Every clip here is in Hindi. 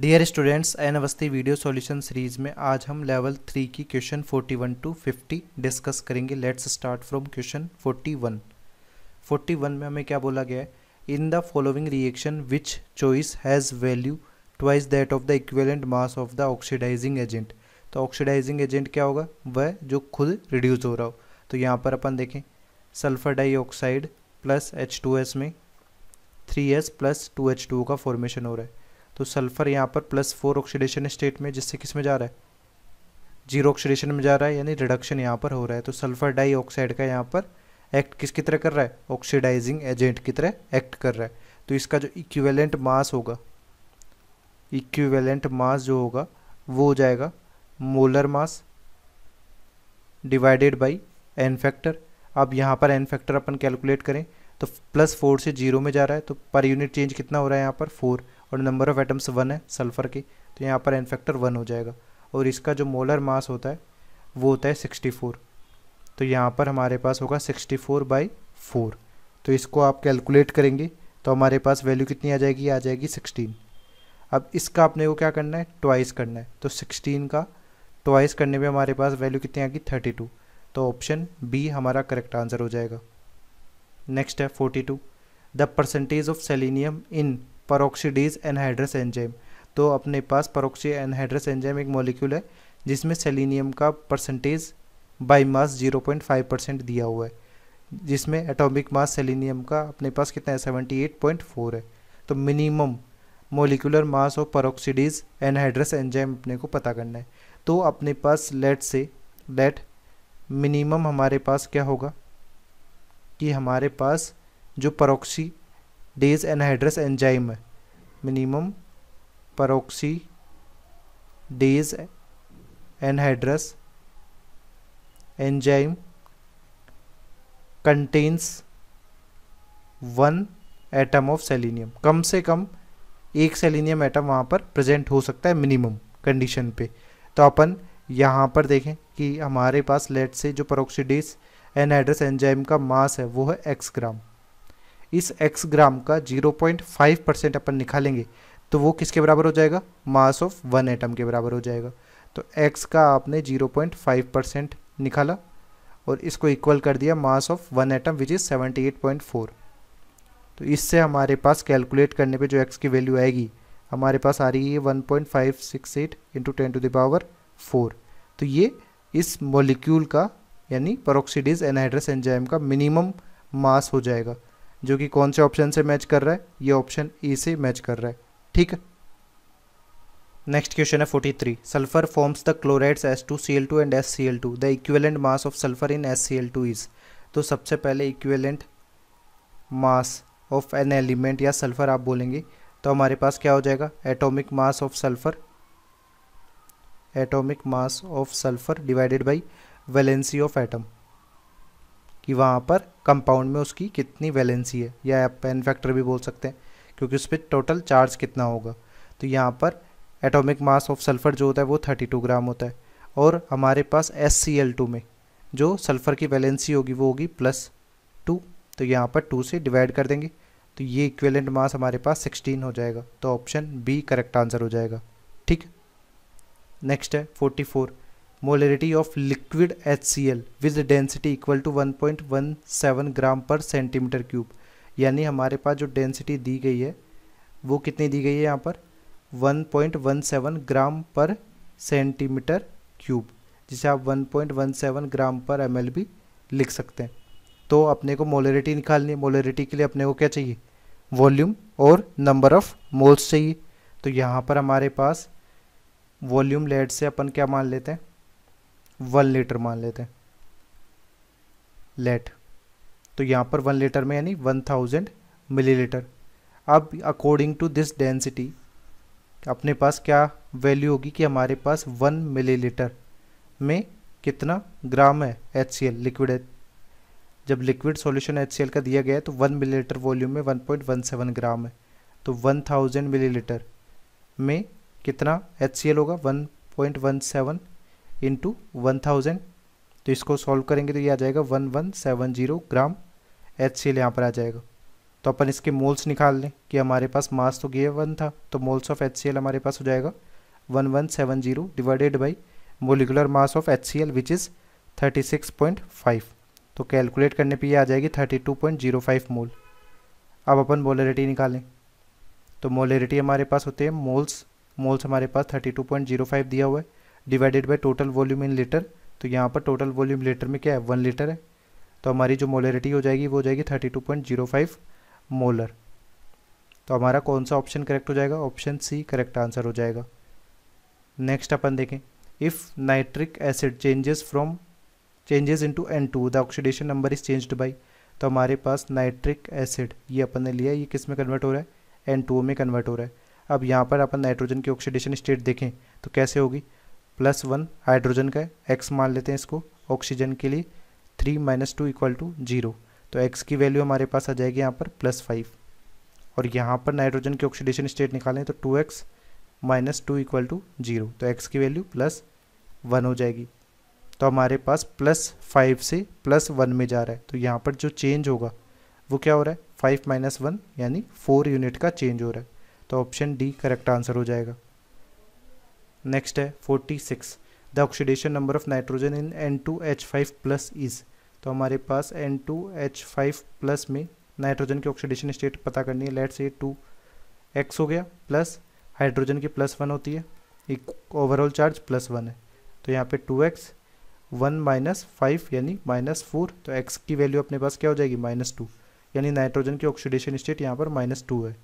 Dear students N Awasthi video solution series में आज हम लेवल थ्री की question forty one to fifty discuss करेंगे let's start from question forty one forty one में हमें क्या बोला गया है in the following reaction which choice has value twice that of the equivalent mass of the oxidising agent तो ऑक्सीडाइजिंग एजेंट क्या होगा वह जो खुद रिड्यूस हो रहा हो तो यहाँ पर अपन देखें sulphur dioxide plus H two S में three S plus two H two का फॉर्मेशन हो रहा है तो सल्फ़र यहाँ पर प्लस फोर ऑक्सीडेशन स्टेट में जिससे किस में जा रहा है जीरो ऑक्सीडेशन में जा रहा है यानी रिडक्शन यहाँ पर हो रहा है तो सल्फ़र डाई ऑक्साइड का यहाँ पर एक्ट किसकी तरह कर रहा है ऑक्सीडाइजिंग एजेंट की तरह एक्ट कर रहा है तो इसका जो इक्विवेलेंट मास होगा इक्विवेलेंट मास जो होगा वो हो जाएगा molar mass divided by N factor अब यहाँ पर एन फैक्टर अपन कैलकुलेट करें तो प्लस फोर से जीरो में जा रहा है तो पर यूनिट चेंज कितना हो रहा है यहाँ पर फोर और नंबर ऑफ़ एटम्स वन है सल्फ़र की तो यहाँ पर एनफेक्टर वन हो जाएगा और इसका जो मोलर मास होता है वो होता है सिक्सटी फोर तो यहाँ पर हमारे पास होगा सिक्सटी फोर बाई फोर तो इसको आप कैलकुलेट करेंगे तो हमारे पास वैल्यू कितनी आ जाएगी आ जाएगी सिक्सटीन अब इसका अपने को क्या करना है ट्वाइस करना है तो सिक्सटीन का ट्वाइस करने में हमारे पास वैल्यू कितनी आएगी थर्टी टू तो ऑप्शन बी हमारा करेक्ट आंसर हो जाएगा नेक्स्ट है forty two the percentage of selenium in peroxidase anhydrous enzyme तो अपने पास परोक्सी एनहाइड्रस एंजाइम एक मॉलिक्यूल है जिसमें सेलिनियम का percentage by mass zero point five percent दिया हुआ है जिसमें एटॉमिक मास सेलिनियम का अपने पास कितना है सेवेंटी एट पॉइंट फोर है तो minimum molecular mass of peroxidase anhydrous enzyme अपने को पता करना है तो अपने पास लेट से लेट मिनिमम हमारे पास क्या होगा कि हमारे पास जो peroxidase anhydrous enzyme minimum peroxidase anhydrous enzyme contains one atom of selenium कम से कम एक सेलिनियम एटम वहाँ पर प्रेजेंट हो सकता है मिनिमम कंडीशन पे तो अपन यहाँ पर देखें कि हमारे पास लेट से जो परोक्सीडेज एनहाइड्रस एंजाइम का मास है वो है एक्स ग्राम इस एक्स ग्राम का 0.5 परसेंट अपन निकालेंगे तो वो किसके बराबर हो जाएगा मास ऑफ वन एटम के बराबर हो जाएगा तो एक्स का आपने 0.5 परसेंट निकाला और इसको इक्वल कर दिया mass of one atom which is 78.4 तो इससे हमारे पास कैलकुलेट करने पे जो एक्स की वैल्यू आएगी हमारे पास आ रही है 1.568 point five six eight into ten to the power four तो ये इस मोलिक्यूल का यानी परोक्सीडीज एनहाइड्रस एंजाइम का मिनिमम मास हो जाएगा जो कि कौन से ऑप्शन से मैच कर रहा है ये ऑप्शन ई से मैच कर रहा है ठीक है नेक्स्ट क्वेश्चन है 43 sulphur forms the chlorides S two C L two and S C L two the equivalent mass of sulphur in S C L two is तो सबसे पहले equivalent mass of an element या सल्फर आप बोलेंगे तो हमारे पास क्या हो जाएगा atomic mass of sulphur atomic mass of sulphur divided by valency of atom कि वहाँ पर कंपाउंड में उसकी कितनी वैलेंसी है या आप एन फैक्टर भी बोल सकते हैं क्योंकि उस पर टोटल चार्ज कितना होगा तो यहाँ पर एटॉमिक मास ऑफ सल्फ़र जो होता है वो 32 ग्राम होता है और हमारे पास एस में जो सल्फ़र की वैलेंसी होगी वो होगी प्लस टू तो यहाँ पर टू से डिवाइड कर देंगे तो ये इक्वेलेंट मास हमारे पास सिक्सटीन हो जाएगा तो ऑप्शन बी करेक्ट आंसर हो जाएगा ठीक नेक्स्ट है forty four molarity of liquid H C L with density equal to 1.17 gram per centimetre cube यानी हमारे पास जो डेंसिटी दी गई है वो कितनी दी गई है यहाँ पर 1.17 ग्राम पर सेंटीमीटर क्यूब जिसे आप 1.17 ग्राम पर एम भी लिख सकते हैं तो अपने को मोलरिटी निकालनी है मोलरिटी के लिए अपने को क्या चाहिए वॉल्यूम और नंबर ऑफ मोल्स चाहिए तो यहाँ पर हमारे पास वॉल्यूम लेड से अपन क्या मान लेते हैं वन लीटर मान लेते हैं लेट तो यहाँ पर वन लीटर में यानी वन थाउजेंड मिलीलीटर अब अकॉर्डिंग टू दिस डेंसिटी अपने पास क्या वैल्यू होगी कि हमारे पास वन मिलीलीटर में कितना ग्राम है एच सी एल लिक्विड जब liquid solution H C L का दिया गया है तो वन मिलीलीटर वॉल्यूम में one point one seven gram है तो वन थाउजेंड मिली में कितना एच सी एल होगा one point one seven into one thousand तो इसको सॉल्व करेंगे तो ये आ जाएगा one one seven zero gram H C L यहाँ पर आ जाएगा तो अपन इसके मोल्स निकाल लें कि हमारे पास मास तो वन था तो moles of H C L हमारे पास हो जाएगा one one seven zero divided by molecular mass of H C L which is thirty six point five तो कैलकुलेट करने पर यह आ जाएगी thirty two point zero five mole अब अपन मोलरिटी निकालें तो मोलरिटी हमारे पास होते हैं मोल्स मोल्स हमारे पास thirty two point zero five दिया हुआ है divided by total volume in litre तो यहाँ पर टोटल वॉल्यूम लीटर में क्या है वन लीटर है तो हमारी जो मोलरिटी हो जाएगी वो हो जाएगी thirty two point zero five molar तो हमारा कौन सा ऑप्शन करेक्ट हो जाएगा ऑप्शन सी करेक्ट आंसर हो जाएगा नेक्स्ट अपन देखें if nitric acid changes from changes into N two the oxidation number is changed by तो हमारे पास नाइट्रिक एसिड ये अपन ने लिया ये किस में कन्वर्ट हो रहा है एन टू में कन्वर्ट हो रहा है अब यहाँ पर अपन नाइट्रोजन की ऑक्सीडेशन स्टेट देखें तो कैसे होगी प्लस वन हाइड्रोजन का एक्स मान लेते हैं इसको ऑक्सीजन के लिए three minus two equal to zero तो एक्स की वैल्यू हमारे पास आ जाएगी यहाँ पर प्लस फाइव और यहाँ पर नाइट्रोजन की ऑक्सीडेशन स्टेट निकालें तो two X minus two equal to zero तो एक्स की वैल्यू प्लस वन हो जाएगी तो हमारे पास प्लस फाइव से प्लस वन में जा रहा है तो यहाँ पर जो चेंज होगा वो क्या हो रहा है फाइव माइनस वन यानी फोर यूनिट का चेंज हो रहा है तो ऑप्शन डी करेक्ट आंसर हो जाएगा नेक्स्ट है forty six the oxidation number of nitrogen in N two H five plus is तो हमारे पास N two H five plus में नाइट्रोजन की ऑक्सीडेशन स्टेट पता करनी है लेट से टू एक्स हो गया प्लस हाइड्रोजन की प्लस वन होती है एक ओवरऑल चार्ज प्लस वन है तो यहाँ पे two X one minus five यानी माइनस फोर तो एक्स की वैल्यू अपने पास क्या हो जाएगी माइनस टू यानी नाइट्रोजन की ऑक्सीडेशन स्टेट यहाँ पर माइनस टू है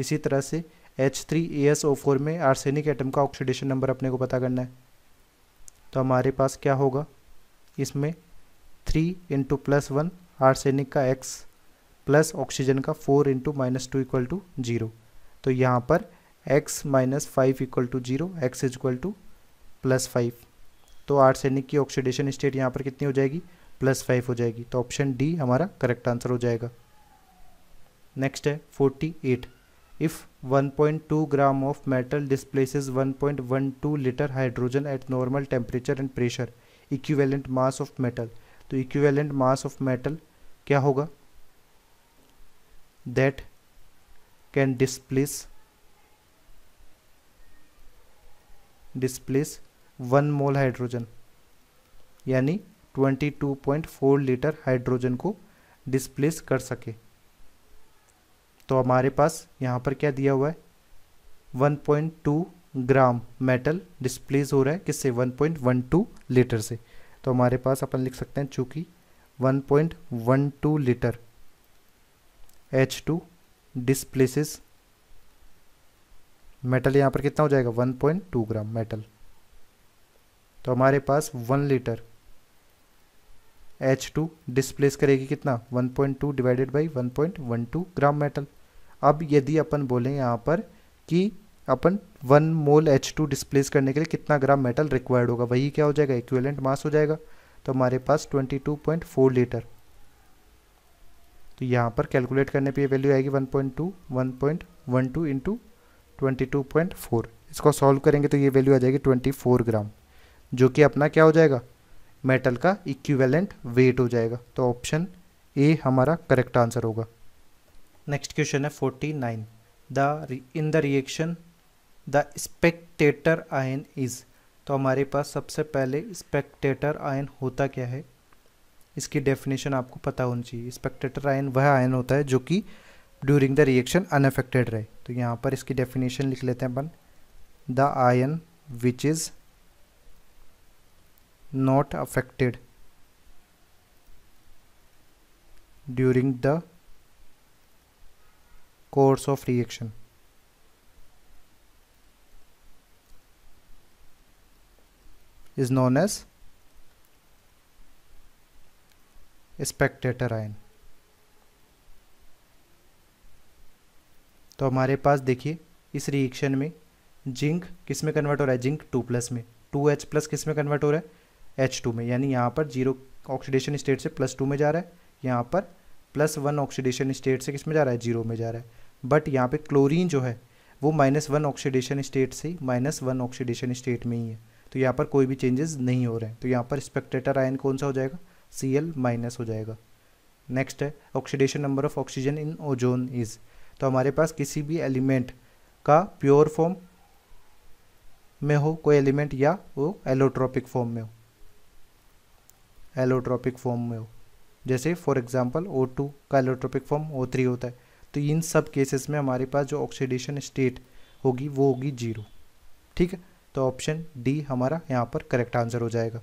इसी तरह से H three A S O four में आर्सेनिक एटम का ऑक्सीडेशन नंबर अपने को पता करना है तो हमारे पास क्या होगा इसमें three into plus one arsenic का एक्स प्लस ऑक्सीजन का four into minus two equal to zero तो यहाँ पर X minus five equal to zero X is equal to plus five तो आर्सेनिक की ऑक्सीडेशन स्टेट यहाँ पर कितनी हो जाएगी प्लस फाइव हो जाएगी तो ऑप्शन डी हमारा करेक्ट आंसर हो जाएगा नेक्स्ट है forty eight if 1.2 gram of metal displaces 1.12 liter hydrogen at normal temperature and pressure equivalent mass of metal तो equivalent mass of metal क्या होगा that can displace displace one mole hydrogen यानी 22.4 लीटर हाइड्रोजन को डिस्प्लेस कर सके तो हमारे पास यहाँ पर क्या दिया हुआ है 1.2 ग्राम मेटल डिस्प्लेस हो रहा है किससे 1.12 लीटर से तो हमारे पास अपन लिख सकते हैं चूंकि 1.12 लीटर H2 टू डिस्प्लेसिस मेटल यहाँ पर कितना हो जाएगा 1.2 ग्राम मेटल तो हमारे पास 1 लीटर H2 डिस्प्लेस करेगी कितना 1.2 डिवाइडेड बाई 1.12 ग्राम मेटल अब यदि अपन बोलें यहाँ पर कि अपन one mole H two displace करने के लिए कितना ग्राम मेटल रिक्वायर्ड होगा वही क्या हो जाएगा इक्वेलेंट मास हो जाएगा तो हमारे पास 22.4 लीटर तो यहाँ पर कैलकुलेट करने पे ये वैल्यू आएगी 1.2 1.12 इंटू फोर इसको सॉल्व करेंगे तो ये वैल्यू आ जाएगी 24 ग्राम जो कि अपना क्या हो जाएगा मेटल का इक्विवेलेंट वेट हो जाएगा तो ऑप्शन ए हमारा करेक्ट आंसर होगा नेक्स्ट क्वेश्चन है forty nine the in the reaction the spectator ion is तो हमारे पास सबसे पहले स्पेक्टेटर आयन होता क्या है इसकी डेफिनेशन आपको पता होनी चाहिए स्पेक्टेटर आयन वह आयन होता है जो कि ड्यूरिंग द रिएक्शन अनफेक्टेड रहे तो यहाँ पर इसकी डेफिनेशन लिख लेते हैं अपन the ion which is not affected during the course of reaction. is known as spectator ion तो हमारे पास देखिए इस रिएक्शन में जिंक किस में कन्वर्ट हो रहा है जिंक टू प्लस में टू एच प्लस किस में कन्वर्ट हो रहा है एच टू में यानी यहाँ पर जीरो ऑक्सीडेशन स्टेट से प्लस टू में जा रहा है यहाँ पर प्लस वन ऑक्सीडेशन स्टेट से किस में जा रहा है जीरो में जा रहा है बट यहाँ पे क्लोरीन जो है वो माइनस वन ऑक्सीडेशन स्टेट से माइनस वन ऑक्सीडेशन स्टेट में ही है तो यहाँ पर कोई भी चेंजेस नहीं हो रहे हैं तो यहाँ पर स्पेक्टेटर आयन कौन सा हो जाएगा सी एल माइनस हो जाएगा नेक्स्ट है oxidation number of oxygen in ozone is तो हमारे पास किसी भी एलिमेंट का प्योर फॉर्म में हो कोई एलिमेंट या वो एलोट्रॉपिक फॉर्म में हो एलोट्रॉपिक फॉर्म में हो जैसे फॉर एग्जांपल टू का एलोट्रॉपिक फॉर्म ओ थ्री होता है तो इन सब केसेस में हमारे पास जो ऑक्सीडेशन स्टेट होगी वो होगी जीरो ठीक है तो ऑप्शन डी हमारा यहाँ पर करेक्ट आंसर हो जाएगा